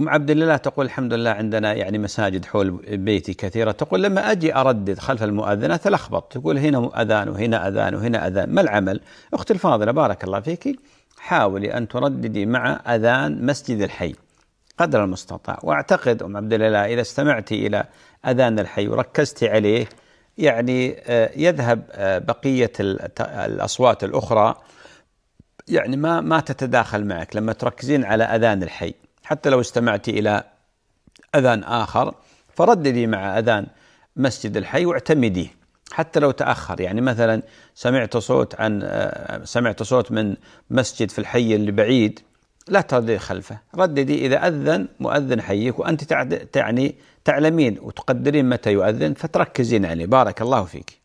أم عبد الله تقول الحمد لله عندنا يعني مساجد حول بيتي كثيرة تقول لما أجي أردد خلف المؤذنة تلخبط تقول هنا أذان وهنا أذان وهنا أذان ما العمل أختي الفاضلة بارك الله فيك حاولي أن ترددي مع أذان مسجد الحي قدر المستطاع وأعتقد أم عبد الله إذا استمعت إلى أذان الحي وركزت عليه يعني آه، يذهب آه، بقية الأصوات الأخرى يعني ما ما تتداخل معك لما تركزين على أذان الحي حتى لو استمعت إلى أذان آخر فرددي مع أذان مسجد الحي واعتمديه حتى لو تأخر يعني مثلا سمعت صوت عن آه، سمعت صوت من مسجد في الحي اللي بعيد لا ترددي خلفه رددي إذا أذن مؤذن حيك وأنت تعني تعلمين وتقدرين متى يؤذن فتركزين عليه بارك الله فيك